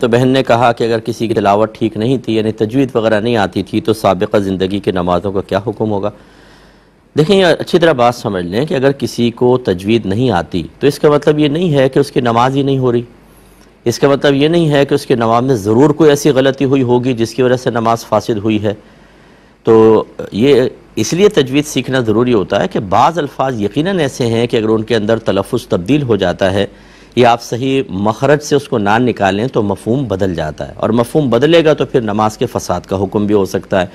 तो बहन ने कहा कि अगर किसी की तलावत ठीक नहीं थी यानी तजवीद वगैरह नहीं आती थी तो सबका ज़िंदगी की नमाज़ों का क्या हुक्म होगा देखें अच्छी तरह बात समझ लें कि अगर किसी को तजवीद नहीं आती तो इसका मतलब ये नहीं है कि उसकी नमाज ही नहीं हो रही इसका मतलब ये नहीं है कि उसके नमाज में ज़रूर कोई ऐसी गलती हुई होगी जिसकी वजह से नमाज फासिद हुई है तो ये इसलिए तजवीज़ सीखना ज़रूरी होता है कि बाज़ अल्फाज यकीन ऐसे हैं कि अगर उनके अंदर तलफ़ तब्दील हो जाता है या आप सही मखरज से उसको ना निकालें तो मफहम बदल जाता है और मफहम बदलेगा तो फिर नमाज के फसाद का हुक्म भी हो सकता है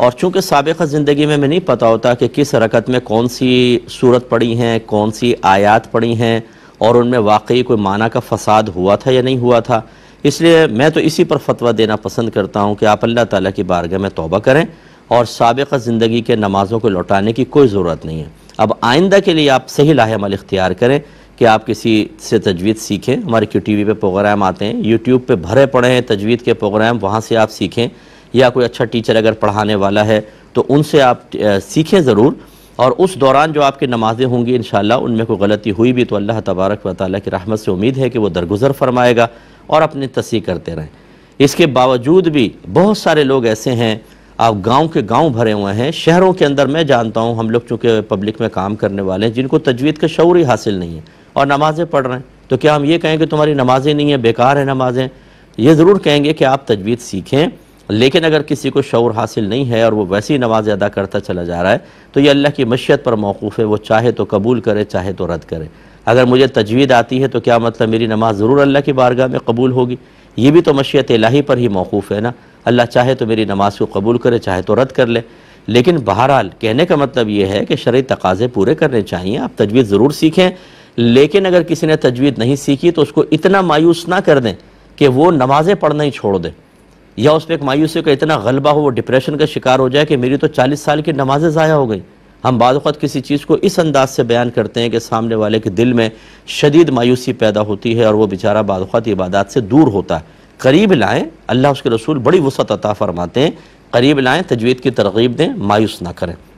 और चूँकि सबक़ा ज़िंदगी में मैं नहीं पता होता कि किस रकत में कौन सी सूरत पड़ी हैं कौन सी आयात पड़ी हैं और उनमें वाकई कोई माना का फसाद हुआ था या नहीं हुआ था इसलिए मैं तो इसी पर फतवा देना पसंद करता हूँ कि आप अल्लाह ताली की बारगह में तोबा करें और सबक़ा ज़िंदगी के नमाज़ों को लौटाने की कोई ज़रूरत नहीं है अब आइंदा के लिए आप सही लाहेमल इख्तियार करें कि आप किसी से तजवीज़ सीखें हमारे क्यू टी वी पर प्रोग्राम आते हैं यूट्यूब पर भरे पड़े हैं तजवीज़ के प्रोग्राम वहाँ से आप सीखें या कोई अच्छा टीचर अगर पढ़ाने वाला है तो उनसे आप सीखें ज़रूर और उस दौरान जो आपकी नमाज़ें होंगी इन उनमें कोई गलती हुई भी तो अल्लाह तबारक व ताली की रहमत से उम्मीद है कि वो दरगुजर फरमाएगा और अपनी तस्ह करते रहें इसके बावजूद भी बहुत सारे लोग ऐसे हैं आप गांव के गांव भरे हुए हैं शहरों के अंदर मैं जानता हूं हम लोग चूँकि पब्लिक में काम करने वाले हैं जिनको तजवीज़ का शौर ही हासिल नहीं है और नमाज़ें पढ़ रहे हैं तो क्या हम ये कहें कि तुम्हारी नमाज़ें नहीं हैं बेकार है नमाज़ें ये ज़रूर कहेंगे कि आप तजवीद सीखें लेकिन अगर किसी को शौर हासिल नहीं है और वो वैसी नमाज़ें अदा करता चला जा रहा है तो ये अल्लाह की मशीत पर मौकूफ़ है वो चाहे तो कबूल करे चाहे तो रद्द करे अगर मुझे तजवीद आती है तो क्या मतलब मेरी नमाज ज़रूर अल्लाह की बारगाह में कबूल होगी ये भी तो मशीत इलाही पर ही मौकूफ़ है ना अल्लाह चाहे तो मेरी नमाज को कबूल करे चाहे तो रद्द कर ले लेकिन बहरहाल कहने का मतलब ये है कि शर्य तकाज़े पूरे करने चाहिए आप तजवीज़ ज़रूर सीखें लेकिन अगर किसी ने तजवीज़ नहीं सीखी तो उसको इतना मायूस ना कर दें कि वो नमाज़ें पढ़ना ही छोड़ दें या उस पर एक मायूसी का इतना गलबा हो वो डिप्रेशन का शिकार हो जाए कि मेरी तो चालीस साल की नमाज़ें ज़ाया हो गई हम बाद किसी चीज़ को इस अंदाज से बयान करते हैं कि सामने वाले के दिल में शदीद मायूसी पैदा होती है और वो बेचारा बाद इबादत से दूर होता है करीब लाएँ अल्लाह उसके रसूल बड़ी वसत अता फरमाते हैं करीब लाएँ तजवीज़ की तरगीब दें मायूस ना करें